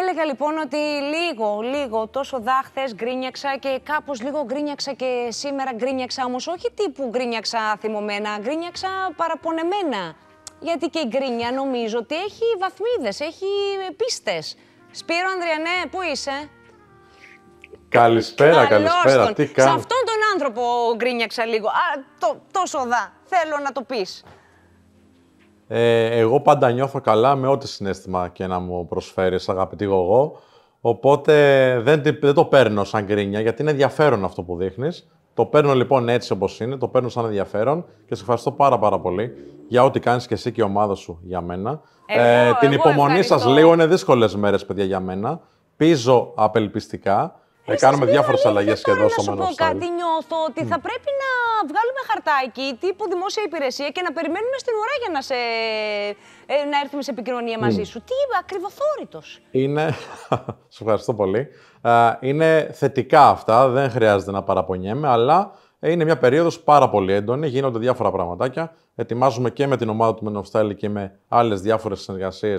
Έλεγα λοιπόν ότι λίγο, λίγο, τόσο δάχτες γκρίνιαξα και κάπως λίγο γκρίνιαξα και σήμερα γκρίνιαξα. Όμως όχι τύπου γκρίνιαξα θυμωμένα, γκρίνιαξα παραπονεμένα. Γιατί και η γκρίνια νομίζω ότι έχει βαθμίδες, έχει πίστες. Σπύρο Ανδριανέ, ναι, πού είσαι. Καλησπέρα, καλησπέρα. Τι Σε αυτόν τον άνθρωπο γκρίνιαξα λίγο. Α, τόσο δά. Θέλω να το πεις. Ε, εγώ πάντα νιώθω καλά με ό,τι συνέστημα και να μου προσφέρεις, αγαπητή εγώ. Οπότε δεν, δεν το παίρνω σαν κρίνια, γιατί είναι ενδιαφέρον αυτό που δείχνεις. Το παίρνω λοιπόν έτσι όπως είναι, το παίρνω σαν ενδιαφέρον και σε ευχαριστώ πάρα πάρα πολύ για ό,τι κάνεις και εσύ και η ομάδα σου για μένα. Εγώ, ε, την υπομονή σας λίγο είναι δύσκολες μέρες, παιδιά, για μένα. Πίζω απελπιστικά. Θα κάνουμε διάφορε αλλαγέ εδώ στο Manor Να σου πω κάτι, νιώθω ότι θα πρέπει να βγάλουμε χαρτάκι τύπου δημόσια υπηρεσία και να περιμένουμε στην ουρά για να, σε, ε, να έρθουμε σε επικοινωνία μαζί σου. Τι είπα, ακριβοθόρητο. Είναι. σου ευχαριστώ πολύ. Είναι θετικά αυτά, δεν χρειάζεται να παραπονιέμαι, αλλά είναι μια περίοδος πάρα πολύ έντονη. Γίνονται διάφορα πραγματάκια. Ετοιμάζουμε και με την ομάδα του Men και με άλλες διάφορες συνεργασίες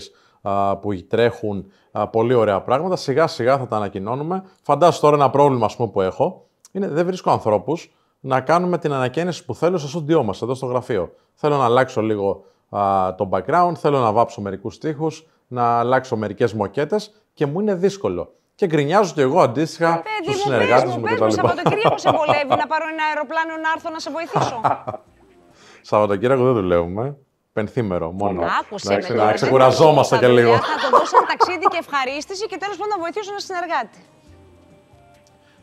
που τρέχουν πολύ ωραία πράγματα. Σιγά σιγά θα τα ανακοινώνουμε. Φαντάζομαι τώρα ένα πρόβλημα ας πούμε, που έχω. Είναι, δεν βρίσκω ανθρώπους να κάνουμε την ανακαίνιση που θέλω στο στούντιό μας, εδώ στο γραφείο. Θέλω να αλλάξω λίγο α, το background, θέλω να βάψω μερικούς τοίχου, να αλλάξω μερικές μοκέτες και μου είναι δύσκολο. Και γκρινιάζω και εγώ αντίστοιχα στου συνεργάτε μου κτλ. Σαββατοκύριακο σε βολεύει να πάρω ένα αεροπλάνο να έρθω να σε βοηθήσω. Σαββατοκύριακο δεν δουλεύουμε. Πενθήμερο μόνο. Άκουσε να, να ξεκουραζόμαστε και λίγο. Θα το δώσω ταξίδι και ευχαρίστηση και τέλος πάντων να βοηθήσω ένα συνεργάτη.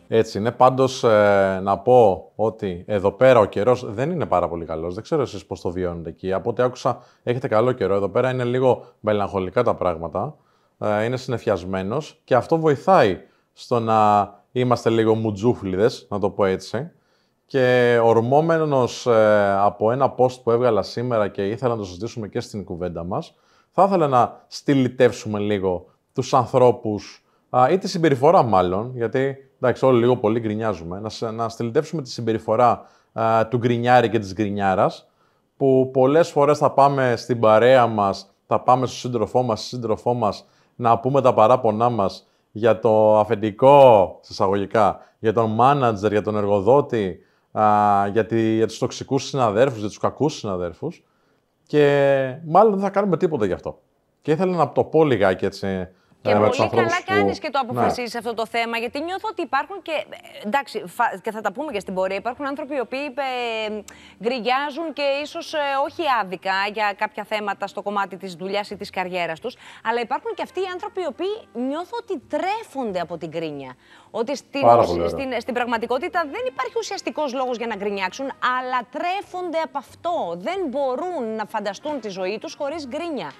Έτσι είναι. Πάντως, ε, να πω ότι εδώ πέρα ο καιρός δεν είναι πάρα πολύ καλός. Δεν ξέρω εσείς πώς το βιώνετε εκεί. Από ό,τι άκουσα, έχετε καλό καιρό. Εδώ πέρα είναι λίγο μελαγχολικά τα πράγματα. Ε, είναι συνεφιασμένος. και αυτό βοηθάει στο να είμαστε λίγο μουτζούφλιδες, να το πω έτσι. Και ορμόμενος ε, από ένα post που έβγαλα σήμερα και ήθελα να το συζητήσουμε και στην κουβέντα μας, θα ήθελα να στυλιτεύσουμε λίγο τους ανθρώπους α, ή τη συμπεριφορά μάλλον, γιατί εντάξει όλοι λίγο πολύ γκρινιάζουμε, να, να στυλιτεύσουμε τη συμπεριφορά του γκρινιάρη και της γκρινιάρας, που πολλές φορές θα πάμε στην παρέα μας, θα πάμε στο σύντροφό μας, στη σύντροφό μας, να πούμε τα παράπονά μας για το αφεντικό, εισαγωγικά, για τον μάνατζερ, για τον εργοδότη, α, για, τη, για τους τοξικούς συναδέρφους, για τους κακούς συναδέρφους και μάλλον δεν θα κάνουμε τίποτα γι' αυτό. Και ήθελα να το πω λιγάκι έτσι και πολύ καλά κάνεις και το ναι. αποφασίζεις αυτό το θέμα, γιατί νιώθω ότι υπάρχουν και. Εντάξει, και θα τα πούμε και στην πορεία. Υπάρχουν άνθρωποι οι οποίοι ε, γκριγιάζουν και ίσως ε, όχι άδικα για κάποια θέματα στο κομμάτι της δουλειάς ή της καριέρας τους. Αλλά υπάρχουν και αυτοί οι άνθρωποι οι οποίοι νιώθω ότι τρέφονται από την κρίνια. Ότι στην, στην, στην πραγματικότητα δεν υπάρχει ουσιαστικός λόγος για να γκρινιάξουν, αλλά τρέφονται από αυτό. Δεν μπορούν να φανταστούν τη ζωή τους χωρίς γκρίνια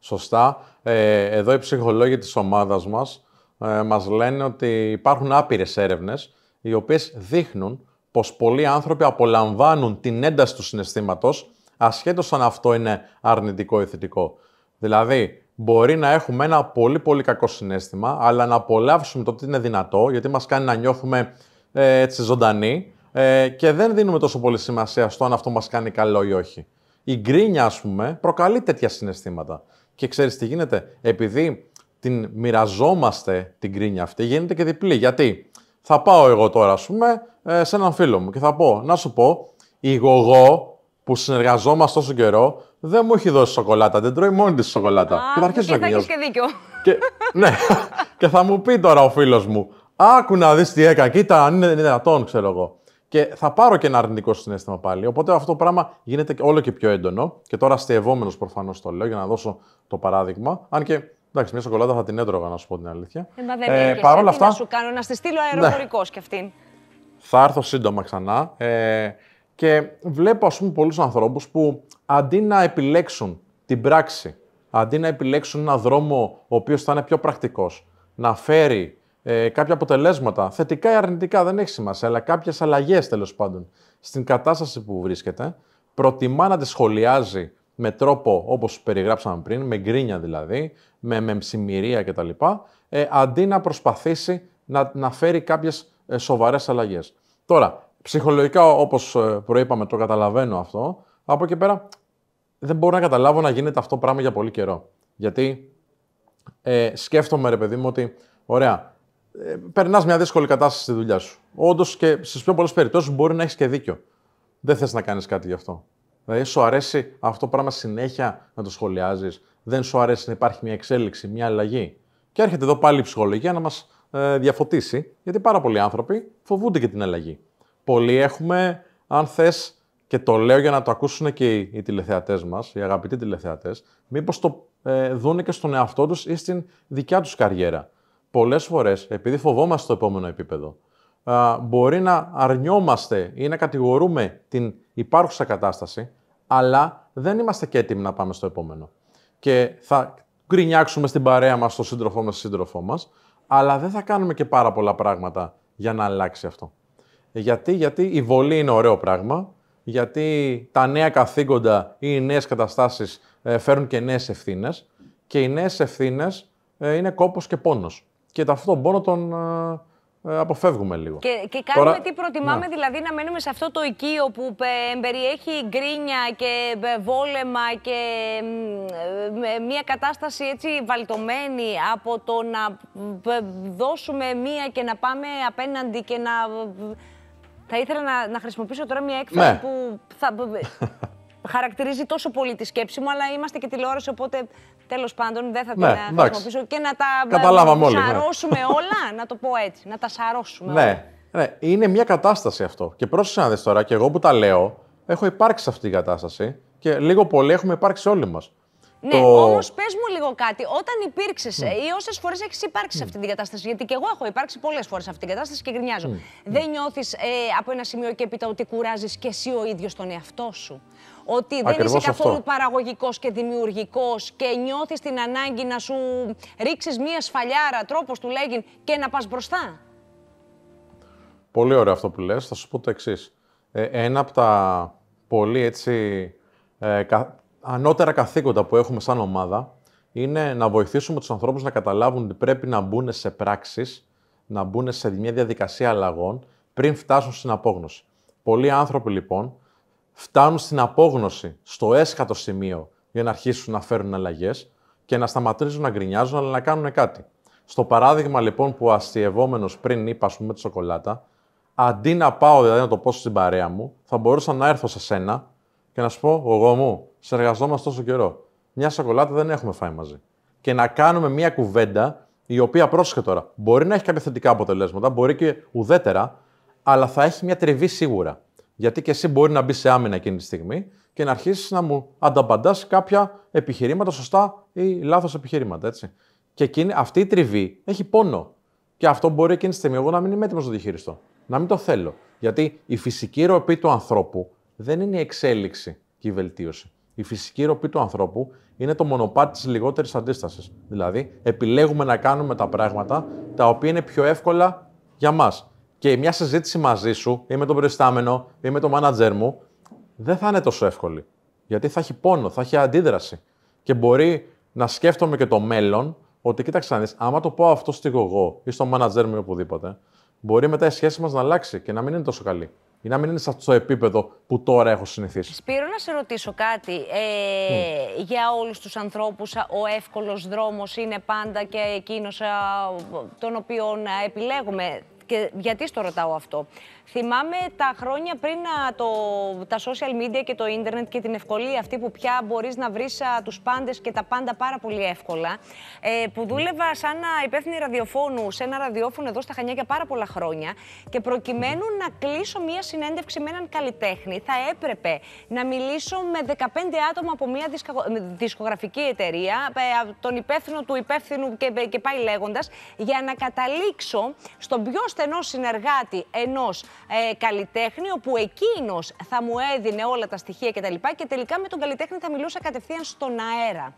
σωστά. Ε, εδώ οι ψυχολόγοι της ομάδας μας ε, μας λένε ότι υπάρχουν άπειρες έρευνες οι οποίες δείχνουν πως πολλοί άνθρωποι απολαμβάνουν την ένταση του συναισθήματος ασχέτως αν αυτό είναι αρνητικό ή θετικό. Δηλαδή, μπορεί να έχουμε ένα πολύ πολύ κακό συνέστημα, αλλά να απολαύσουμε το ότι είναι δυνατό, γιατί μας κάνει να νιώθουμε ε, έτσι ζωντανοί ε, και δεν δίνουμε τόσο πολύ σημασία στο αν αυτό μας κάνει καλό ή όχι. Η γκρίνια, ας πούμε, προκαλεί τέτοια συναισθήματα. Και ξέρεις τι γίνεται. Επειδή την μοιραζόμαστε την κρίνια αυτή, γίνεται και διπλή. Γιατί θα πάω εγώ τώρα, ας πούμε, ε, σε έναν φίλο μου και θα πω, να σου πω, η γογό που συνεργαζόμαστε τόσο καιρό δεν μου έχει δώσει σοκολάτα. Δεν τρώει μόνη της σοκολάτα. Α, και θα αρχίσει να και δίκιο. Και, ναι, και θα μου πει τώρα ο φίλος μου, άκου να δεις τι έκανα, Κοίτα, αν είναι δυνατόν, ξέρω εγώ και θα πάρω και ένα αρνητικό συνέστημα πάλι. Οπότε αυτό το πράγμα γίνεται όλο και πιο έντονο. Και τώρα αστευόμενο προφανώς το λέω για να δώσω το παράδειγμα. Αν και εντάξει, μια σοκολάτα θα την έτρωγα, να σου πω την αλήθεια. Ε, ε, δεν αυτά. Να σου κάνω να στη στείλω αεροπορικός ναι. κι αυτήν. Θα έρθω σύντομα ξανά. Ε, και βλέπω ας πούμε πολλούς ανθρώπους που αντί να επιλέξουν την πράξη, αντί να επιλέξουν έναν δρόμο ο οποίος θα είναι πιο πρακτικός, να φέρει ε, κάποια αποτελέσματα, θετικά ή αρνητικά, δεν έχει σημασία, αλλά κάποιες αλλαγές τέλος πάντων στην κατάσταση που βρίσκεται, προτιμά να τη σχολιάζει με τρόπο όπως περιγράψαμε πριν, με γκρίνια δηλαδή, με μεμψημυρία κτλ., ε, αντί να προσπαθήσει να, να φέρει κάποιες σοβαρές αλλαγές. Τώρα, ψυχολογικά, όπως ε, προείπαμε, το καταλαβαίνω αυτό. Από εκεί πέρα, δεν μπορώ να καταλάβω να γίνεται αυτό πράγμα για πολύ καιρό. Γιατί ε, σκέφτομαι, ρε παιδί μου, ότι ωραία, ε, περνάς μια δύσκολη κατάσταση στη δουλειά σου. Όντως και στις πιο πολλές περιπτώσεις μπορεί να έχεις και δίκιο. Δεν θες να κάνεις κάτι γι' αυτό. Δηλαδή, σου αρέσει αυτό το πράγμα συνέχεια να το σχολιάζεις, δεν σου αρέσει να υπάρχει μια εξέλιξη, μια αλλαγή. Και έρχεται εδώ πάλι η ψυχολογία να μας ε, διαφωτίσει, γιατί πάρα πολλοί άνθρωποι φοβούνται και την αλλαγή. Πολλοί έχουμε, αν θες, και το λέω για να το ακούσουν και οι, οι τηλεθεατές μας, οι αγαπητοί τηλεθεατές, μήπως το ε, και στον εαυτό τους ή στην δικιά τους καριέρα πολλές φορές, επειδή φοβόμαστε το επόμενο επίπεδο, μπορεί να αρνιόμαστε ή να κατηγορούμε την υπάρχουσα κατάσταση, αλλά δεν είμαστε και έτοιμοι να πάμε στο επόμενο. Και θα γκρινιάξουμε στην παρέα μας, στον σύντροφό μας, στον σύντροφό μας, αλλά δεν θα κάνουμε και πάρα πολλά πράγματα για να αλλάξει αυτό. Γιατί, γιατί η βολή είναι ωραίο πράγμα, γιατί τα νέα καθήκοντα ή οι νέες καταστάσεις ε, φέρουν και νέες ευθύνες και οι νέες ευθύνες ε, είναι κόπος και πόνος και αυτόν τον πόνο τον ε, ε, αποφεύγουμε λίγο. Και, και κάνουμε τι προτιμάμε, ναι. δηλαδή να μένουμε σε αυτό το οικείο που ε, περιέχει γκρίνια και βόλεμα και μια κατάσταση έτσι βαλτωμένη από το να δώσουμε μία και να πάμε απέναντι και να... Θα ήθελα να, χρησιμοποιήσω τώρα μια έκφραση ναι. που θα χαρακτηρίζει τόσο πολύ τη σκέψη μου, αλλά είμαστε και τηλεόραση, οπότε Τέλος πάντων, δεν θα ναι, την ε, χρησιμοποιήσω και να τα Καταλάβαμε όλοι, ναι. σαρώσουμε όλα. Να το πω έτσι. Να τα σαρώσουμε ναι, όλα. Ναι, είναι μια κατάσταση αυτό. Και πρόσεξε να δεις τώρα, και εγώ που τα λέω, έχω υπάρξει αυτή την κατάσταση και λίγο πολύ έχουμε υπάρξει όλοι μας. Ναι, το... όμως πες μου λίγο κάτι. Όταν υπήρξες mm. ή ε, όσες φορές έχεις υπάρξει αυτή την κατάσταση, γιατί και εγώ έχω υπάρξει πολλές φορές αυτή την κατάσταση και γκρινιάζω. Δεν νιώθεις ε, από ένα σημείο και έπειτα ότι κουράζεις και εσύ ο ίδιος τον εαυτό σου ότι δεν είσαι καθόλου παραγωγικός και δημιουργικός και νιώθεις την ανάγκη να σου ρίξεις μία σφαλιάρα, τρόπος του λέγει και να πας μπροστά. Πολύ ωραίο αυτό που λες. Θα σου πω το εξής. Ε, ένα από τα πολύ έτσι ε, ανώτερα καθήκοντα που έχουμε σαν ομάδα είναι να βοηθήσουμε τους ανθρώπους να καταλάβουν ότι πρέπει να μπουν σε πράξεις, να μπουν σε μια διαδικασία αλλαγών πριν φτάσουν στην απόγνωση. Πολλοί άνθρωποι λοιπόν φτάνουν στην απόγνωση, στο έσχατο σημείο, για να αρχίσουν να φέρουν αλλαγές και να σταματήσουν να γκρινιάζουν, αλλά να κάνουν κάτι. Στο παράδειγμα λοιπόν που αστειευόμενος πριν είπα, ας πούμε, τη σοκολάτα, αντί να πάω δηλαδή να το πω στην παρέα μου, θα μπορούσα να έρθω σε σένα και να σου πω: Εγώ μου, σε εργαζόμαστε τόσο καιρό. Μια σοκολάτα δεν έχουμε φάει μαζί. Και να κάνουμε μια κουβέντα η οποία πρόσεχε τώρα. Μπορεί να έχει κάποια θετικά αποτελέσματα, μπορεί και ουδέτερα, αλλά θα έχει μια τριβή σίγουρα. Γιατί και εσύ μπορεί να μπεις σε άμυνα εκείνη τη στιγμή και να αρχίσεις να μου ανταπαντά κάποια επιχειρήματα, σωστά ή λάθος επιχειρήματα. Έτσι. Και εκείνη, αυτή η τριβή έχει πόνο. Και αυτό μπορεί εκείνη τη στιγμή εγώ να μην είμαι έτοιμος να το διαχειριστώ. Να μην το θέλω. Γιατί η φυσική ροπή του ανθρώπου δεν είναι η εξέλιξη και η βελτίωση. Η φυσική ροπή του ανθρώπου είναι το μονοπάτι της λιγότερης αντίστασης. Δηλαδή, επιλέγουμε να κάνουμε τα πράγματα τα οποία είναι πιο εύκολα για μας και μια συζήτηση μαζί σου ή με τον περιστάμενο ή με τον μάνατζερ μου δεν θα είναι τόσο εύκολη. Γιατί θα έχει πόνο, θα έχει αντίδραση. Και μπορεί να σκέφτομαι και το μέλλον ότι κοίταξε να άμα το πω αυτό στη γογό ή στο μάνατζερ μου ή οπουδήποτε, μπορεί μετά η στον μανατζερ μου η οπουδηποτε μπορει μετα η σχεση μας να αλλάξει και να μην είναι τόσο καλή ή να μην είναι σε αυτό το επίπεδο που τώρα έχω συνηθίσει. Σπύρο, να σε ρωτήσω κάτι. Ε, Για όλους τους ανθρώπους, ο εύκολος δρόμος είναι πάντα και εκείνος τον οποίο επιλέγουμε. Και γιατί στο ρωτάω αυτό. Θυμάμαι τα χρόνια πριν το, τα social media και το ίντερνετ και την ευκολία αυτή που πια μπορείς να βρεις τους πάντες και τα πάντα πάρα πολύ εύκολα. Ε, που δούλευα σαν υπεύθυνη ραδιοφώνου σε ένα ραδιόφωνο εδώ στα Χανιά για πάρα πολλά χρόνια και προκειμένου να κλείσω μία συνέντευξη με έναν καλλιτέχνη θα έπρεπε να μιλήσω με 15 άτομα από μία δισκογραφική εταιρεία, ε, τον υπεύθυνο του υπεύθυνου και, ε, και πάει λέγοντας, για να καταλήξω στον πιο στενό συνεργάτη ενός ε, καλλιτέχνη, όπου εκείνος θα μου έδινε όλα τα στοιχεία κτλ. Και, και τελικά με τον καλλιτέχνη θα μιλούσα κατευθείαν στον αέρα.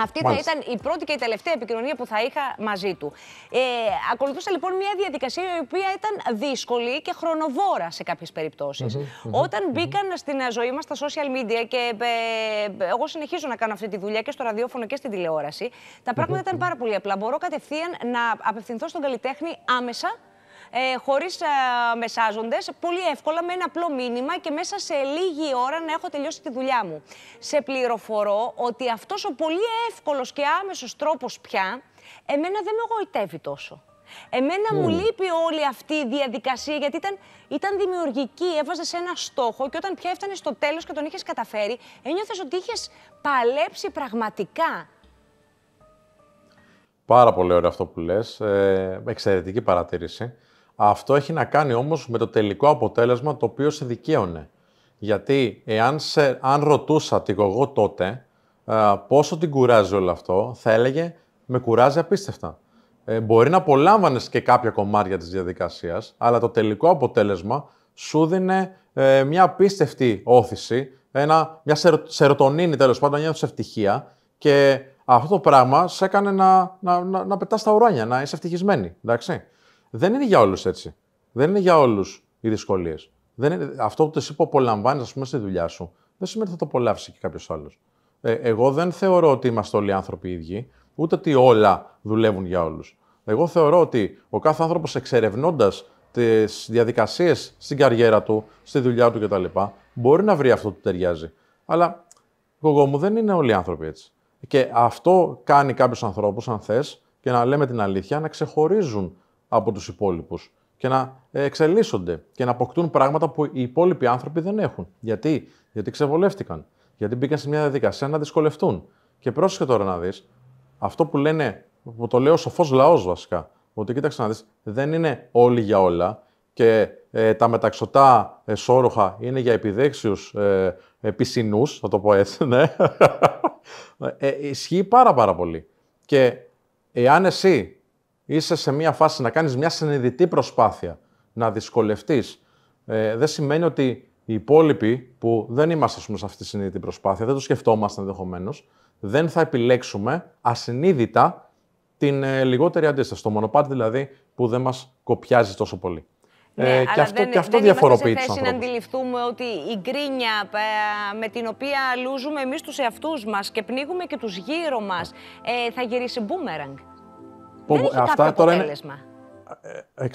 Αυτή θα ήταν η πρώτη και η τελευταία επικοινωνία που θα είχα μαζί του. Ε, ακολουθούσα λοιπόν μια διαδικασία η οποία ήταν δύσκολη και χρονοβόρα σε κάποιες περιπτώσεις. Όταν μπήκαν mm -hmm. στην ζωή μας τα social media και ε, εγώ συνεχίζω να κάνω αυτή τη δουλειά και στο ραδιόφωνο και στην τηλεόραση, τα πράγματα ήταν πάρα πολύ απλά. Μπορώ κατευθείαν να απευθυνθώ στον καλλιτέχνη άμεσα ε, χωρίς ε, μεσάζοντες, πολύ εύκολα με ένα απλό μήνυμα και μέσα σε λίγη ώρα να έχω τελειώσει τη δουλειά μου. Σε πληροφορώ ότι αυτός ο πολύ εύκολος και άμεσος τρόπος πια, εμένα δεν με εγωιτεύει τόσο. Εμένα μου ναι. λείπει όλη αυτή η διαδικασία γιατί ήταν, ήταν δημιουργική. Έβαζες ένα στόχο και όταν πια έφτανε στο τέλος και τον είχες καταφέρει, ένιωθες ότι είχες παλέψει πραγματικά. Πάρα πολύ ωραίο αυτό που λες. Ε, εξαιρετική παρατήρηση. Αυτό έχει να κάνει όμως με το τελικό αποτέλεσμα το οποίο σε δικαίωνε. Γιατί εάν σε, ρωτούσα την εγώ τότε ε, πόσο την κουράζει όλο αυτό, θα έλεγε με κουράζει απίστευτα. Ε, μπορεί να απολάμβανες και κάποια κομμάτια της διαδικασίας, αλλά το τελικό αποτέλεσμα σου δίνει ε, μια απίστευτη όθηση, ένα, μια σερωτονίνη τέλος πάντων, μια ευτυχία και αυτό το πράγμα σε έκανε να, να, να, να πετάς τα ουράνια, να είσαι ευτυχισμένη, εντάξει δεν είναι για όλους έτσι. Δεν είναι για όλους οι δυσκολίες. Αυτό που εσύ απολαμβάνεις, ας πούμε, στη δουλειά σου, δεν σημαίνει ότι θα το απολαύσει και κάποιος άλλος. Ε, εγώ δεν θεωρώ ότι είμαστε όλοι άνθρωποι οι ίδιοι, ούτε ότι όλα δουλεύουν για όλους. Εγώ θεωρώ ότι ο κάθε άνθρωπος εξερευνώντας τις διαδικασίες στην καριέρα του, στη δουλειά του κτλ., μπορεί να βρει αυτό που ταιριάζει. Αλλά εγώ μου δεν είναι όλοι άνθρωποι έτσι. Και αυτό κάνει κάποιους ανθρώπους, αν θες, και να λέμε την αλήθεια, να ξεχωρίζουν από τους υπόλοιπους και να εξελίσσονται και να αποκτούν πράγματα που οι υπόλοιποι άνθρωποι δεν έχουν. Γιατί, γιατί ξεβολεύτηκαν, γιατί μπήκαν σε μια διαδικασία να δυσκολευτούν. Και πρόσεχε τώρα να δεις, αυτό που λένε, που το λέω ο σοφός λαός βασικά, ότι κοίταξε να δεις, δεν είναι όλοι για όλα και ε, τα μεταξωτά ε, σόρουχα είναι για επιδέξιους ε, θα το πω έτσι, ναι. Ε, ισχύει πάρα πάρα πολύ. Και εάν εσύ είσαι σε μια φάση να κάνεις μια συνειδητή προσπάθεια να δυσκολευτείς, ε, δεν σημαίνει ότι οι υπόλοιποι που δεν είμαστε σε αυτή τη συνειδητή προσπάθεια, δεν το σκεφτόμαστε ενδεχομένως, δεν θα επιλέξουμε ασυνείδητα την ε, λιγότερη αντίσταση. Το μονοπάτι δηλαδή που δεν μας κοπιάζει τόσο πολύ. Ναι, ε, αλλά και, αυτό, δεν, και αυτό δεν διαφοροποιεί είμαστε σε να αντιληφθούμε ότι η γκρίνια ε, με την οποία λούζουμε εμείς τους εαυτούς μας και πνίγουμε και τους γύρω μας ε, θα γυρίσει μπούμεραγκ δεν έχει αυτά τώρα Είναι,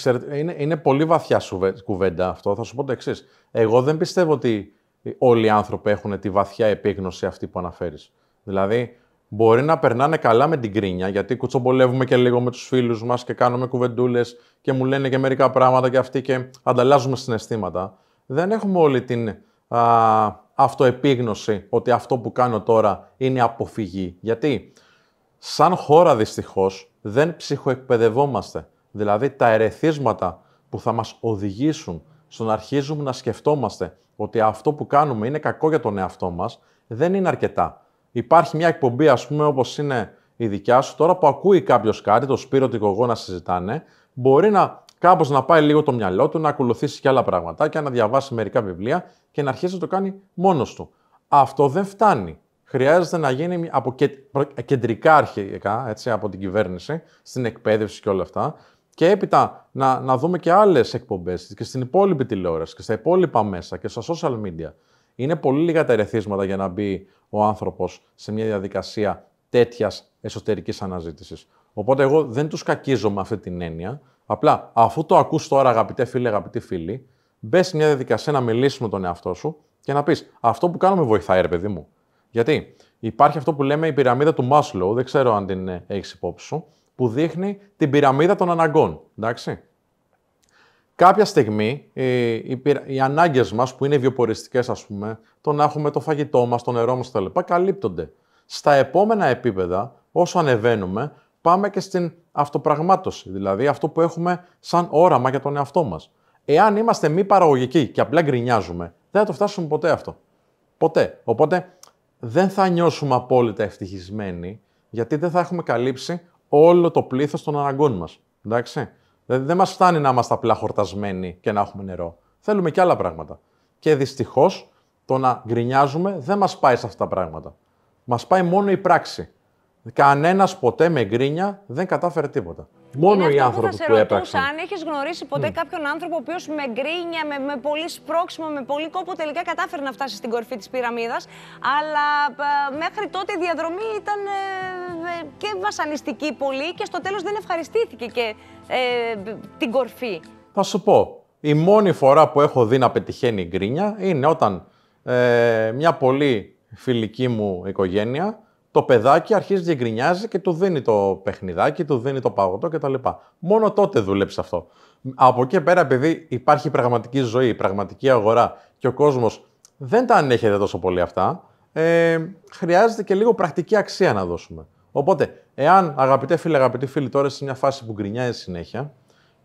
ε, είναι, είναι πολύ βαθιά σου κουβέντα αυτό. Θα σου πω το εξής. Εγώ δεν πιστεύω ότι όλοι οι άνθρωποι έχουν τη βαθιά επίγνωση αυτή που αναφέρεις. Δηλαδή, μπορεί να περνάνε καλά με την κρίνια, γιατί κουτσομπολεύουμε και λίγο με τους φίλους μας και κάνουμε κουβεντούλες και μου λένε και μερικά πράγματα και αυτοί και ανταλλάζουμε συναισθήματα. Δεν έχουμε όλη την α, αυτοεπίγνωση ότι αυτό που κάνω τώρα είναι αποφυγή. Γιατί, σαν χώρα δυστυχώς, δεν ψυχοεκπαιδευόμαστε. Δηλαδή τα ερεθίσματα που θα μας οδηγήσουν στο να αρχίζουμε να σκεφτόμαστε ότι αυτό που κάνουμε είναι κακό για τον εαυτό μας, δεν είναι αρκετά. Υπάρχει μια εκπομπή, ας πούμε, όπως είναι η δικιά σου, τώρα που ακούει κάποιος κάτι, το Σπύρο την Κογό να συζητάνε, μπορεί να κάπως να πάει λίγο το μυαλό του, να ακολουθήσει και άλλα πράγματα, και να διαβάσει μερικά βιβλία και να αρχίσει να το κάνει μόνος του. Αυτό δεν φτάνει χρειάζεται να γίνει από κεντρικά αρχικά, έτσι, από την κυβέρνηση, στην εκπαίδευση και όλα αυτά. Και έπειτα να, να δούμε και άλλες εκπομπές και στην υπόλοιπη τηλεόραση και στα υπόλοιπα μέσα και στα social media. Είναι πολύ λίγα τα ερεθίσματα για να μπει ο άνθρωπος σε μια διαδικασία τέτοιας εσωτερικής αναζήτησης. Οπότε εγώ δεν τους κακίζω με αυτή την έννοια. Απλά αφού το ακούς τώρα, αγαπητέ φίλε, αγαπητοί φίλη, μπες σε μια διαδικασία να μιλήσεις με τον εαυτό σου και να πεις Αυτό που κάνουμε βοηθάει, ρε παιδί μου. Γιατί υπάρχει αυτό που λέμε η πυραμίδα του Μάσλο, δεν ξέρω αν την ε, έχεις υπόψη σου, που δείχνει την πυραμίδα των αναγκών. Εντάξει. Κάποια στιγμή ε, οι, οι, οι ανάγκες μας, που είναι βιοποριστικές, ας πούμε, το να έχουμε το φαγητό μας, το νερό μας κτλ., καλύπτονται. Στα επόμενα επίπεδα, όσο ανεβαίνουμε, πάμε και στην αυτοπραγμάτωση, δηλαδή αυτό που έχουμε σαν όραμα για τον εαυτό μας. Εάν είμαστε μη παραγωγικοί και απλά γκρινιάζουμε, δεν θα το φτάσουμε ποτέ αυτό. Ποτέ. Οπότε δεν θα νιώσουμε απόλυτα ευτυχισμένοι, γιατί δεν θα έχουμε καλύψει όλο το πλήθος των αναγκών μας. Εντάξει. Δηλαδή, δεν μας φτάνει να είμαστε απλά χορτασμένοι και να έχουμε νερό. Θέλουμε και άλλα πράγματα. Και δυστυχώς το να γκρινιάζουμε δεν μας πάει σε αυτά τα πράγματα. Μας πάει μόνο η πράξη. Κανένας ποτέ με γκρίνια δεν κατάφερε τίποτα. Μόνο οι άνθρωποι που, θα Αν έχεις γνωρίσει ποτέ κάποιον άνθρωπο ο οποίος με γκρίνια, με, με πολύ σπρόξιμο, με πολύ κόπο τελικά κατάφερε να φτάσει στην κορφή της πυραμίδας. Αλλά ε, μέχρι τότε η διαδρομή ήταν ε, ε, και βασανιστική πολύ και στο τέλος δεν ευχαριστήθηκε και την κορφή. Θα σου πω. Η μόνη φορά που έχω δει να πετυχαίνει η γκρίνια είναι όταν μια πολύ φιλική μου οικογένεια το παιδάκι αρχίζει να γκρινιάζει και του δίνει το παιχνιδάκι, του δίνει το παγωτό κτλ. Μόνο τότε δουλέψεις αυτό. Από εκεί πέρα, επειδή υπάρχει πραγματική ζωή, πραγματική αγορά και ο κόσμος δεν τα ανέχεται τόσο πολύ αυτά, ε, χρειάζεται και λίγο πρακτική αξία να δώσουμε. Οπότε, εάν αγαπητέ φίλε, αγαπητοί φίλοι, τώρα είσαι σε μια φάση που γκρινιάζει συνέχεια,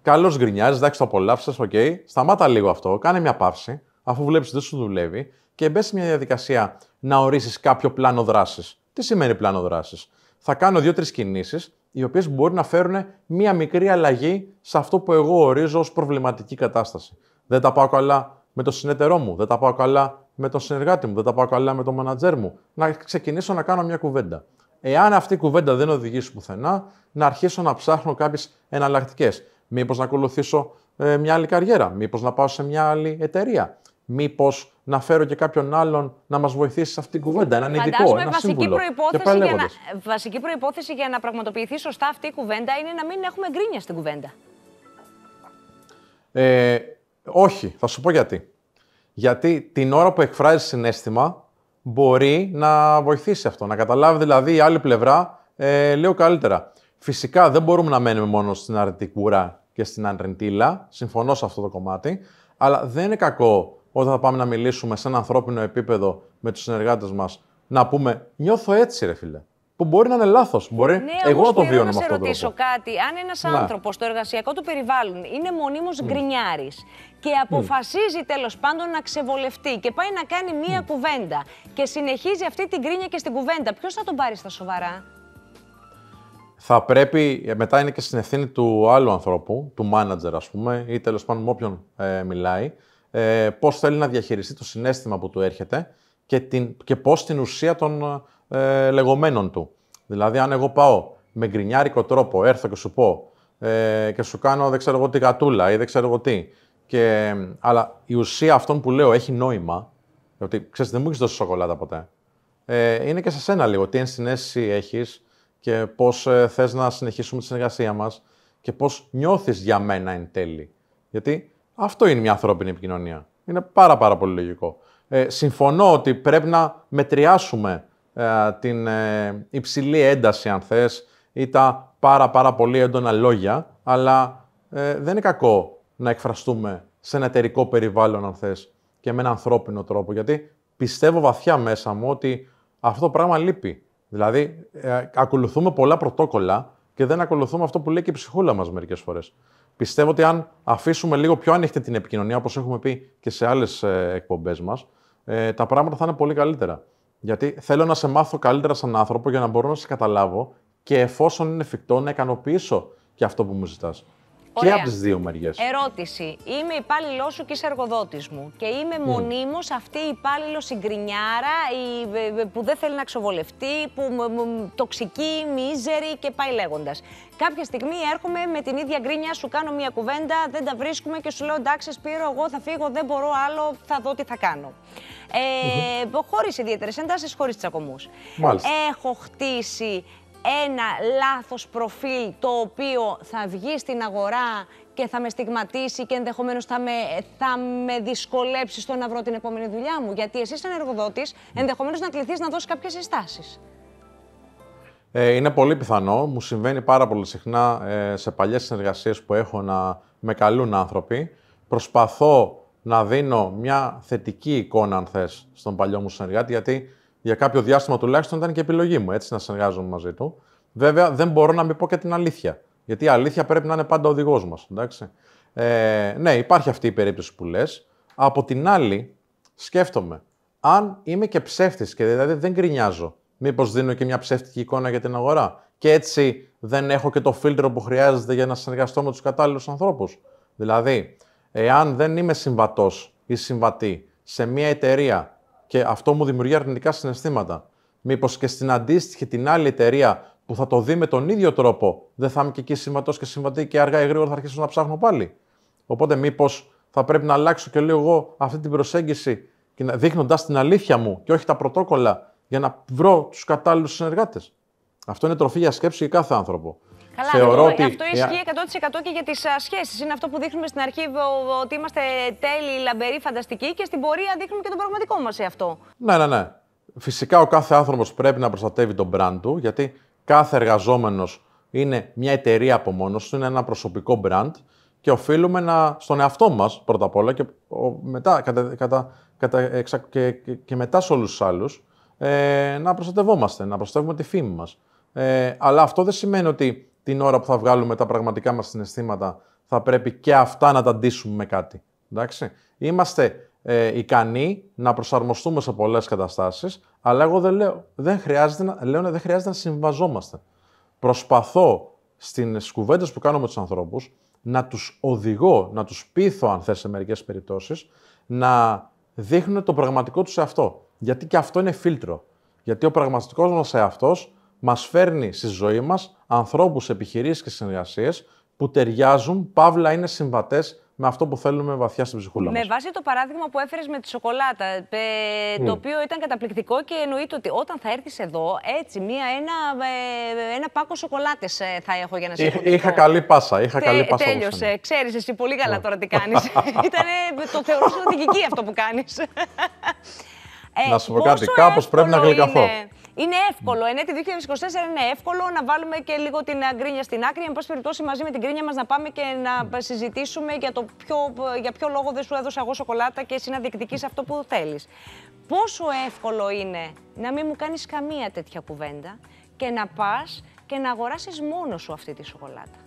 καλώς γκρινιάζεις, εντάξει, το απολαύσες, οκ, okay, σταμάτα λίγο αυτό, κάνε μια παύση, αφού βλέπεις δεν σου δουλεύει και μπες σε μια διαδικασία να ορίσεις κάποιο πλάνο δράσης τι σημαίνει πλάνο δράσης. Θα κάνω δύο-τρει κινήσεις, οι οποίες μπορεί να φέρουν μία μικρή αλλαγή σε αυτό που εγώ ορίζω ως προβληματική κατάσταση. Δεν τα πάω καλά με τον συνεταιρό μου, δεν τα πάω καλά με τον συνεργάτη μου, δεν τα πάω καλά με τον μανατζέρ μου. Να ξεκινήσω να κάνω μια κουβέντα. Εάν αυτή η κουβέντα δεν οδηγήσει πουθενά, να αρχίσω να ψάχνω κάποιες εναλλακτικές. Μήπως να ακολουθήσω ε, μια άλλη καριέρα, μήπως να πάω σε μια άλλη εταιρεία. Μήπως να φέρω και κάποιον άλλον να μας βοηθήσει σε αυτήν την κουβέντα, έναν ειδικό, ένα βασική σύμβουλο. Προϋπόθεση να, βασική προπόθεση για να πραγματοποιηθεί σωστά αυτή η κουβέντα είναι να μην έχουμε γκρίνια στην κουβέντα. Ε, όχι, θα σου πω γιατί. Γιατί την ώρα που εκφράζει συνέστημα μπορεί να βοηθήσει αυτό. Να καταλάβει δηλαδή η άλλη πλευρά ε, λίγο καλύτερα. Φυσικά δεν μπορούμε να μένουμε μόνο στην αρνητικούρα και στην αρνητήλα. Συμφωνώ σε αυτό το κομμάτι. Αλλά δεν είναι κακό όταν θα πάμε να μιλήσουμε σε ένα ανθρώπινο επίπεδο με τους συνεργάτες μας, να πούμε Νιώθω έτσι, ρε φίλε. Που μπορεί να είναι λάθος. Μπορεί ναι, εγώ να το βιώνω αυτό. Να σε ρωτήσω κάτι. Αν ένας άνθρωπος στο εργασιακό του περιβάλλον είναι μονίμως mm. γκρινιάρης και αποφασίζει mm. τέλος πάντων να ξεβολευτεί και πάει να κάνει μία κουβέντα και συνεχίζει αυτή την γκρίνια και στην κουβέντα, ποιος θα τον πάρει στα σοβαρά. Θα πρέπει, ε, μετά είναι και στην ευθύνη του άλλου ανθρώπου, του μάνατζερ ας πούμε, ή τέλος πάντων με όποιον ε, μιλάει, ε, πώς θέλει να διαχειριστεί το συνέστημα που του έρχεται και, την, και πώς την ουσία των ε, λεγόμενων του. Δηλαδή, αν εγώ πάω με γκρινιάρικο τρόπο, έρθω και σου πω ε, και σου κάνω δεν ξέρω εγώ τι γατούλα ή δεν ξέρω εγώ τι, και, αλλά η ουσία αυτών που λέω έχει νόημα, γιατί ξέρεις δεν μου έχεις δώσει σοκολάτα ποτέ, ε, είναι και σε σένα λίγο, τι ενσυναίσθηση έχεις και πώς ε, θες να συνεχίσουμε τη συνεργασία μας και πώς νιώθεις για μένα εν τέλει. Γιατί αυτό είναι μια ανθρώπινη επικοινωνία. Είναι πάρα, πάρα πολύ λογικό. Ε, συμφωνώ ότι πρέπει να μετριάσουμε ε, την ε, υψηλή ένταση, αν θες, ή τα πάρα, πάρα πολύ έντονα λόγια, αλλά δεν είναι κακό να εκφραστούμε σε ένα εταιρικό περιβάλλον, αν θες, και με έναν ανθρώπινο τρόπο, γιατί πιστεύω βαθιά μέσα μου ότι αυτό το πράγμα λείπει. Δηλαδή, ακολουθούμε πολλά πρωτόκολλα, και δεν ακολουθούμε αυτό που λέει και η ψυχούλα μας μερικές φορές. Πιστεύω ότι αν αφήσουμε λίγο πιο ανοιχτή την επικοινωνία, όπως έχουμε πει και σε άλλες εκπομπές μας, ε, τα πράγματα θα είναι πολύ καλύτερα. Γιατί θέλω να σε μάθω καλύτερα σαν άνθρωπο για να μπορώ να σε καταλάβω και εφόσον είναι εφικτό να ικανοποιήσω και αυτό που μου ζητάς. Και από τις δύο μεριές. Ερώτηση. Είμαι υπάλληλός σου και είσαι εργοδότης μου. Και είμαι mm. μονίμως αυτή η υπάλληλο συγκρινιάρα η, ε, ε, που δεν θέλει να ξοβολευτεί, που τοξική, μίζερη και πάει λέγοντας. Κάποια στιγμή έρχομαι με την ίδια γκρίνια, σου κάνω μια κουβέντα, δεν τα βρίσκουμε και σου λέω εντάξει, Σπύρο, εγώ θα φύγω, δεν μπορώ άλλο, θα δω τι θα κάνω. Ε, mm -hmm. Χωρίς ιδιαίτερες εντάσεις, χωρίς τσακωμούς. Έχω χτίσει ένα λάθος προφίλ το οποίο θα βγει στην αγορά και θα με στιγματίσει και ενδεχομένως θα με, δυσκολέψει στο να βρω την επόμενη δουλειά μου. Γιατί εσύ, σαν εργοδότης, ενδεχομένως να κληθείς να δώσεις κάποιες συστάσεις. Ε, είναι πολύ πιθανό. Μου συμβαίνει πάρα πολύ συχνά ε, σε παλιές συνεργασίες που έχω να με καλούν άνθρωποι. Προσπαθώ να δίνω μια θετική εικόνα, αν θες, στον παλιό μου συνεργάτη, γιατί για κάποιο διάστημα τουλάχιστον ήταν και επιλογή μου έτσι να συνεργάζομαι μαζί του. Βέβαια, δεν μπορώ να μην πω και την αλήθεια. Γιατί η αλήθεια πρέπει να είναι πάντα οδηγός μας. Ε, ναι, υπάρχει αυτή η περίπτωση που λες. Από την άλλη, σκέφτομαι, αν είμαι και ψεύτης και δηλαδή δεν γκρινιάζω. μήπως δίνω και μια ψεύτικη εικόνα για την αγορά. Και έτσι δεν έχω και το φίλτρο που χρειάζεται για να συνεργαστώ με τους κατάλληλους ανθρώπους. Δηλαδή, εάν δεν είμαι συμβατός ή συμβατή σε μια εταιρεία και αυτό μου δημιουργεί αρνητικά συναισθήματα. Μήπως και στην αντίστοιχη την άλλη εταιρεία που θα το δει με τον ίδιο τρόπο, δεν θα είμαι και εκεί συμβατός και συμβατή και αργά ή γρήγορα θα αρχίσω να ψάχνω πάλι. Οπότε, μήπως θα πρέπει να αλλάξω και λίγο εγώ αυτή την προσέγγιση δείχνοντας την αλήθεια μου και όχι τα πρωτόκολλα για να βρω τους κατάλληλους συνεργάτες. Αυτό είναι τροφή για σκέψη για κάθε άνθρωπο. Καλά, Θεωρώ αυτό, ότι... αυτό ισχύει 100% και για τις σχέσεις. Είναι αυτό που δείχνουμε στην αρχή ότι είμαστε τέλειοι, λαμπεροί, φανταστικοί και στην πορεία δείχνουμε και τον πραγματικό μας σε αυτό. Ναι, ναι, ναι. Φυσικά ο κάθε άνθρωπος πρέπει να προστατεύει τον brand του, γιατί κάθε εργαζόμενος είναι μια εταιρεία από μόνος του, είναι ένα προσωπικό brand και οφείλουμε να, στον εαυτό μας πρώτα απ' όλα και μετά, κατα, κατα, κατα, και, και, μετά σε όλους τους άλλους ε, να προστατευόμαστε, να προστατεύουμε τη φήμη μας. Ε, αλλά αυτό δεν σημαίνει ότι την ώρα που θα βγάλουμε τα πραγματικά μας συναισθήματα, θα πρέπει και αυτά να τα ντύσουμε με κάτι. Εντάξει. Είμαστε ε, ικανοί να προσαρμοστούμε σε πολλές καταστάσεις, αλλά εγώ δεν λέω, δεν χρειάζεται να, λέω, δεν χρειάζεται να συμβαζόμαστε. Προσπαθώ στις κουβέντες που κάνω με τους ανθρώπους, να τους οδηγώ, να τους πείθω, αν θες, σε μερικές περιπτώσεις, να δείχνουν το πραγματικό τους αυτό. Γιατί και αυτό είναι φίλτρο. Γιατί ο πραγματικός μας εαυτός μας φέρνει στη ζωή μας ανθρώπους, επιχειρήσεις και συνεργασίες που ταιριάζουν, παύλα είναι συμβατές με αυτό που θέλουμε βαθιά στην ψυχούλα Με βάση το παράδειγμα που έφερες με τη σοκολάτα, το ναι. οποίο ήταν καταπληκτικό και εννοείται ότι όταν θα έρθεις εδώ, έτσι, μία, ένα, ε, πάκο σοκολάτες ε, θα έχω για να σε Είχα, είχα καλή πάσα, είχα Τε, καλή πάσα. Τέλειωσε, Ξέρεις εσύ πολύ καλά ναι. τώρα τι κάνεις. Ήτανε, το θεωρούσε οδηγική αυτό που κάνεις. Ε, να σου πω ε, κάτι, κάπως πρέπει να γλυκαθώ. Είναι εύκολο, εν έτη 2024 είναι εύκολο να βάλουμε και λίγο την γκρίνια στην άκρη. Εν πάση περιπτώσει, μαζί με την γκρίνια μας να πάμε και να συζητήσουμε για το ποιο, για ποιο λόγο δεν σου έδωσα εγώ σοκολάτα και εσύ να διεκδικείς αυτό που θέλεις. Πόσο εύκολο είναι να μην μου κάνεις καμία τέτοια κουβέντα και να πας και να αγοράσεις μόνο σου αυτή τη σοκολάτα.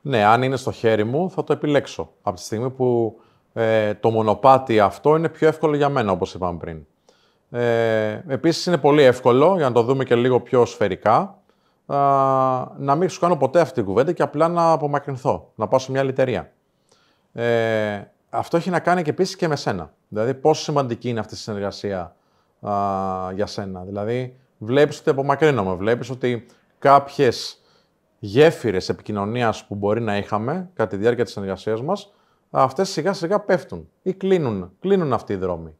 Ναι, αν είναι στο χέρι μου, θα το επιλέξω. Από τη στιγμή που ε, το μονοπάτι αυτό είναι πιο εύκολο για μένα, όπως είπαμε πριν. Ε, επίσης είναι πολύ εύκολο, για να το δούμε και λίγο πιο σφαιρικά, να μην σου κάνω ποτέ αυτή την κουβέντα και απλά να απομακρυνθώ, να πάω σε μια άλλη εταιρεία. Ε, αυτό έχει να κάνει και επίσης και με σένα. Δηλαδή, πόσο σημαντική είναι αυτή η συνεργασία για σένα. Δηλαδή, βλέπεις ότι απομακρύνομαι, βλέπεις ότι κάποιες γέφυρες επικοινωνίας που μπορεί να είχαμε κατά τη διάρκεια της συνεργασίας μας, αυτές σιγά σιγά πέφτουν ή κλείνουν, κλείνουν αυτοί οι δρόμοι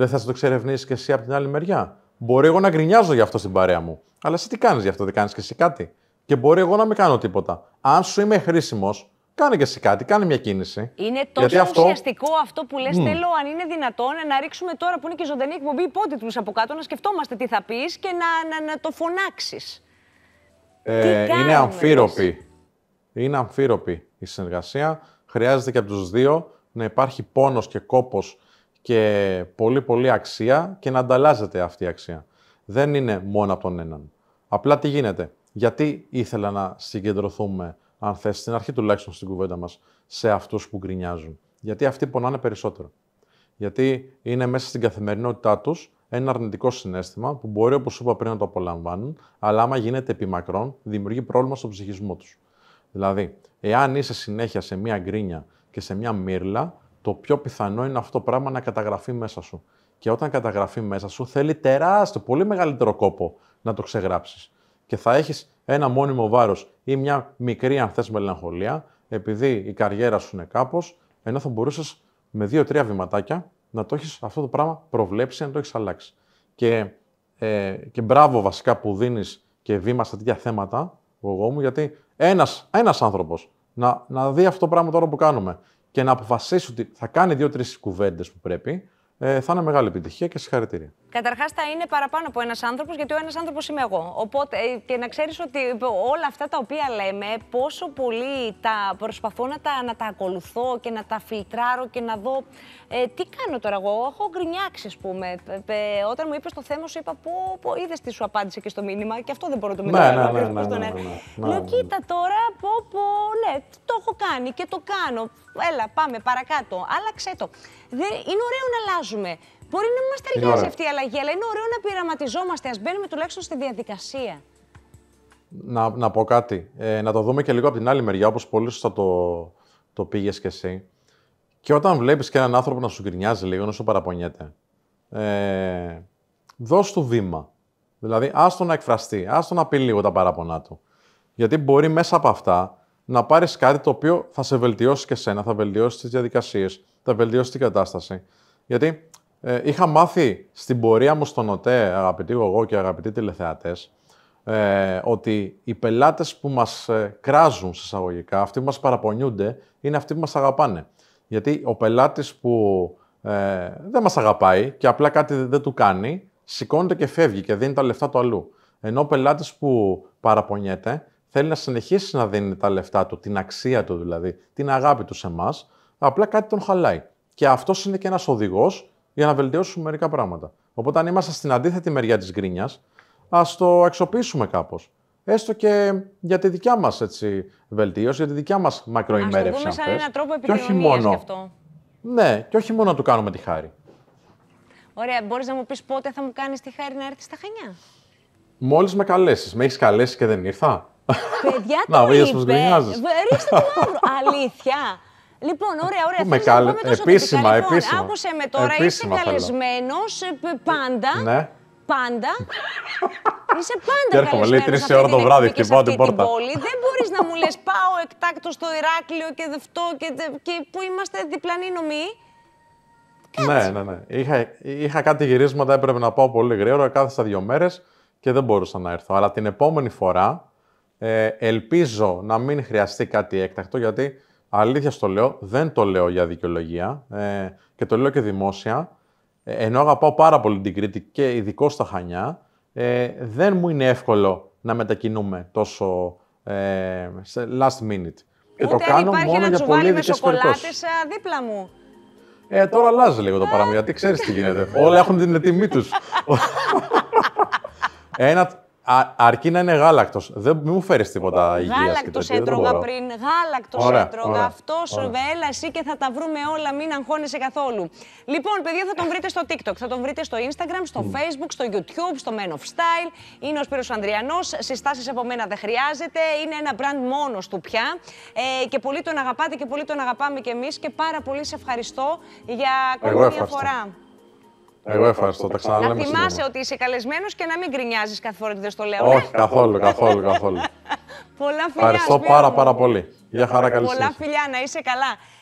δεν θα το ξερευνήσει και εσύ από την άλλη μεριά. Μπορεί εγώ να γκρινιάζω γι' αυτό στην παρέα μου. Αλλά εσύ τι κάνεις γι' αυτό, δεν κάνεις και εσύ κάτι. Και μπορεί εγώ να μην κάνω τίποτα. Αν σου είμαι χρήσιμος, κάνε και εσύ κάτι, κάνε μια κίνηση. Είναι τόσο Γιατί ουσιαστικό αυτό που λες, mm. θέλω, αν είναι δυνατόν, να ρίξουμε τώρα που είναι και ζωντανή εκπομπή υπότιτλους από κάτω, να σκεφτόμαστε τι θα πεις και να, να, να το φωνάξεις. Ε, είναι αμφίροπη. Είναι αμφίροπη η συνεργασία. Χρειάζεται και από τους δύο να υπάρχει πόνος και κόπος και πολύ πολύ αξία και να ανταλλάζεται αυτή η αξία. Δεν είναι μόνο από τον έναν. Απλά τι γίνεται. Γιατί ήθελα να συγκεντρωθούμε, αν θες, στην αρχή τουλάχιστον στην κουβέντα μας, σε αυτούς που γκρινιάζουν. Γιατί αυτοί πονάνε περισσότερο. Γιατί είναι μέσα στην καθημερινότητά τους ένα αρνητικό συνέστημα που μπορεί, όπως είπα πριν, να το απολαμβάνουν, αλλά άμα γίνεται επιμακρών, δημιουργεί πρόβλημα στον ψυχισμό τους. Δηλαδή, εάν είσαι συνέχεια σε μία γκρίνια και σε μία μύρλα, το πιο πιθανό είναι αυτό το πράγμα να καταγραφεί μέσα σου. Και όταν καταγραφεί μέσα σου, θέλει τεράστιο, πολύ μεγαλύτερο κόπο να το ξεγράψεις. Και θα έχεις ένα μόνιμο βάρος ή μια μικρή, αν θες, μελαγχολία, επειδή η καριέρα σου είναι κάπως, ενώ θα μπορούσες με δύο-τρία βηματάκια να το έχεις αυτό το πράγμα προβλέψει, να το έχεις αλλάξει. Και, ε, και μπράβο βασικά που δίνεις και βήμα σε τέτοια θέματα, εγώ μου, γιατί ένας ένας άνθρωπος να, να δει αυτό το πράγμα τώρα που κάνουμε και να αποφασίσει ότι θα κάνει δύο-τρει κουβέντες που πρέπει, ε, θα είναι μεγάλη επιτυχία και συγχαρητήρια. Καταρχάς, θα είναι παραπάνω από ένας άνθρωπος, γιατί ο ένας άνθρωπος είμαι εγώ. Οπότε, ε, και να ξέρεις ότι ε, όλα αυτά τα οποία λέμε, πόσο πολύ τα προσπαθώ να τα, ακολουθώ και να τα φιλτράρω και να δω ε, τι κάνω τώρα. Εγώ έχω γκρινιάξει, ας πούμε. όταν μου είπες το θέμα, σου είπα πω, πω είδες τι σου απάντησε και στο μήνυμα, και αυτό δεν μπορώ να το ναι, μιλήσω. Ναι ναι, ναι, ναι, Λέω, κοίτα τώρα, πω, πω, ναι, το έχω κάνει και το κάνω. Έλα, πάμε παρακάτω. Άλλαξε το. είναι ωραίο να αλλάζουμε. Μπορεί να μας ταιριάζει αυτή η αλλαγή, αλλά είναι ωραίο να πειραματιζόμαστε. Ας μπαίνουμε τουλάχιστον στη διαδικασία. Να, να πω κάτι. Ε, να το δούμε και λίγο από την άλλη μεριά, όπως πολύ σωστά το, το πήγες κι εσύ. Και όταν βλέπεις και έναν άνθρωπο να σου γκρινιάζει λίγο, να σου παραπονιέται, ε, δώσ' του βήμα. Δηλαδή, άστο να εκφραστεί, άστο να πει λίγο τα παράπονά του. Γιατί μπορεί μέσα από αυτά να πάρεις κάτι το οποίο θα σε βελτιώσει και σένα, θα βελτιώσει τις διαδικασίες, θα βελτιώσει την κατάσταση. Γιατί ε, είχα μάθει στην πορεία μου στον ΟΤΕ, αγαπητοί εγώ και αγαπητοί τηλεθεατές, ε, ότι οι πελάτες που μας ε, κράζουν σε εισαγωγικά, αυτοί που μας παραπονιούνται, είναι αυτοί που μας αγαπάνε. Γιατί ο πελάτης που ε, δεν μας αγαπάει και απλά κάτι δεν του κάνει, σηκώνεται και φεύγει και δίνει τα λεφτά του αλλού. Ενώ ο πελάτης που παραπονιέται θέλει να συνεχίσει να δίνει τα λεφτά του, την αξία του δηλαδή, την αγάπη του σε εμάς, απλά κάτι τον χαλάει. Και αυτός είναι και ένας οδηγός για να βελτιώσουμε μερικά πράγματα. Οπότε, αν είμαστε στην αντίθετη μεριά της γκρίνιας, ας το αξιοποιήσουμε κάπως. Έστω και για τη δικιά μας βελτίωση, για τη δικιά μας μακροημέρευση. Αν σαν έναν τρόπο και αυτό. Ναι, και όχι μόνο να του κάνουμε τη χάρη. Ωραία, μπορείς να μου πεις πότε θα μου κάνεις τη χάρη να έρθεις στα χανιά. Μόλις με καλέσεις. Με έχεις καλέσει και δεν ήρθα. Παιδιά, να, το γκρινιάζει. Ρίξτε το μαύρο. Αλήθεια. Λοιπόν, ωραία, ωραία. Θέλω καλ... να πούμε επίσημα, τοπικά. λοιπόν, επίσημα. Άκουσε με τώρα, επίσημα, είσαι καλεσμένος ε, πάντα. Ναι. Πάντα. είσαι πάντα καλεσμένο. Λέει τρει ώρα το βράδυ, χτυπάω την πόρτα. Πόλη. Δεν μπορείς να μου λες πάω εκτάκτος στο Ηράκλειο και δευτό και, και που είμαστε διπλανή νομή. Ναι, ναι, ναι. Είχα, είχα κάτι γυρίσματα, έπρεπε να πάω πολύ γρήγορα. Κάθεσα δύο μέρες και δεν μπορούσα να έρθω. Αλλά την επόμενη φορά ε, ελπίζω να μην χρειαστεί κάτι έκτακτο γιατί Αλήθεια στο λέω, δεν το λέω για δικαιολογία ε, και το λέω και δημόσια. Ε, ενώ αγαπάω πάρα πολύ την Κρήτη και ειδικό στα Χανιά, ε, δεν μου είναι εύκολο να μετακινούμε τόσο ε, last minute. Και το κάνω μόνο για πολύ ειδικές περιπτώσει. δίπλα μου. Ε, τώρα αλλάζει λίγο το παραμύθι, γιατί ξέρεις τι γίνεται. Όλα έχουν την τιμή τους. Ένα αρκεί να είναι γάλακτος. Δεν μου φέρεις τίποτα υγείας. Γάλακτο έτρωγα πριν, γάλακτος έτρωγα. Αυτό βέλα εσύ και θα τα βρούμε όλα, μην αγχώνεσαι καθόλου. Λοιπόν, παιδιά, θα τον βρείτε στο TikTok, θα τον βρείτε στο Instagram, στο Facebook, στο YouTube, στο Men of Style. Είναι ο Σπύρος Ανδριανός, Συστάσεις από μένα δεν χρειάζεται, είναι ένα brand μόνος του πια. Ε, και πολύ τον αγαπάτε και πολύ τον αγαπάμε κι εμείς και πάρα πολύ σε ευχαριστώ για μια φορά. Εγώ ευχαριστώ. Τα ξαναλέμε. Να θυμάσαι ότι είσαι καλεσμένος και να μην γκρινιάζεις κάθε φορά ότι δεν στο λέω. Όχι, ναι. καθόλου, καθόλου, καθόλου. Πολλά φιλιά. Ευχαριστώ πάρα, πάρα πολύ. για χαρά, καλή Πολλά φιλιά, να είσαι καλά.